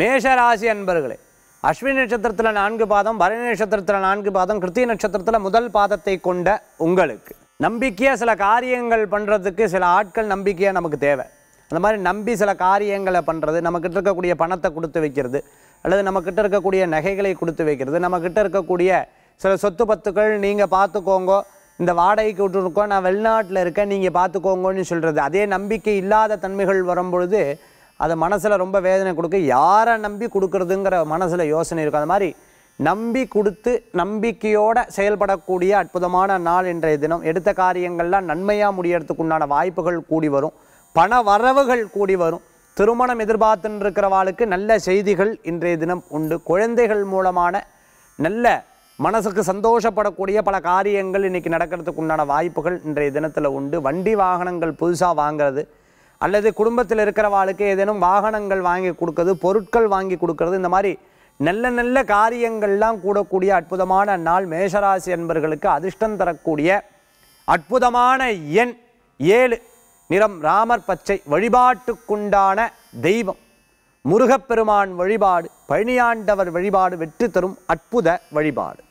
மேஷராசி அன்பர்களே அஸ்வினி நட்சத்திரத்தில் நான்கு பாதம் பரணி நட்சத்திரத்தில் நான்கு பாதம் கிருத்திய நட்சத்திரத்தில் முதல் பாதத்தை கொண்ட உங்களுக்கு நம்பிக்கையாக சில காரியங்கள் பண்ணுறதுக்கு சில ஆட்கள் நம்பிக்கையாக நமக்கு தேவை அந்த மாதிரி நம்பி சில காரியங்களை பண்ணுறது நம்மக்கிட்ட இருக்கக்கூடிய பணத்தை கொடுத்து வைக்கிறது அல்லது நம்மக்கிட்ட இருக்கக்கூடிய நகைகளை கொடுத்து வைக்கிறது நம்மக்கிட்ட இருக்கக்கூடிய சில சொத்து பத்துக்கள் நீங்கள் பார்த்துக்கோங்கோ இந்த வாடகைக்கு விட்டுருக்கோம் நான் வெளிநாட்டில் இருக்கேன் நீங்கள் பார்த்துக்கோங்கன்னு சொல்கிறது அதே நம்பிக்கை இல்லாத தன்மைகள் வரும்பொழுது அது மனசில் ரொம்ப வேதனை கொடுக்க யாரை நம்பி கொடுக்குறதுங்கிற மனசில் யோசனை இருக்கும் அது மாதிரி நம்பி கொடுத்து நம்பிக்கையோடு செயல்படக்கூடிய அற்புதமான நாள் இன்றைய தினம் எடுத்த காரியங்கள்லாம் நன்மையாக முடியறதுக்கு உண்டான வாய்ப்புகள் கூடி வரும் பண வரவுகள் கூடி வரும் திருமணம் எதிர்பார்த்துன்னு இருக்கிறவாளுக்கு நல்ல செய்திகள் இன்றைய தினம் உண்டு குழந்தைகள் மூலமான நல்ல மனசுக்கு சந்தோஷப்படக்கூடிய பல காரியங்கள் இன்றைக்கி நடக்கிறதுக்கு உண்டான வாய்ப்புகள் இன்றைய தினத்தில் உண்டு வண்டி வாகனங்கள் புதுசாக வாங்கிறது அல்லது குடும்பத்தில் இருக்கிறவாளுக்கு ஏதேனும் வாகனங்கள் வாங்கி கொடுக்கறது பொருட்கள் வாங்கி கொடுக்கறது இந்த மாதிரி நல்ல நல்ல காரியங்கள்லாம் கூடக்கூடிய அற்புதமான நாள் மேஷராசி என்பர்களுக்கு அதிர்ஷ்டம் தரக்கூடிய அற்புதமான எண் ஏழு நிறம் ராமர் பச்சை வழிபாட்டுக்குண்டான தெய்வம் முருகப்பெருமான் வழிபாடு பழனியாண்டவர் வழிபாடு வெற்றி தரும் அற்புத வழிபாடு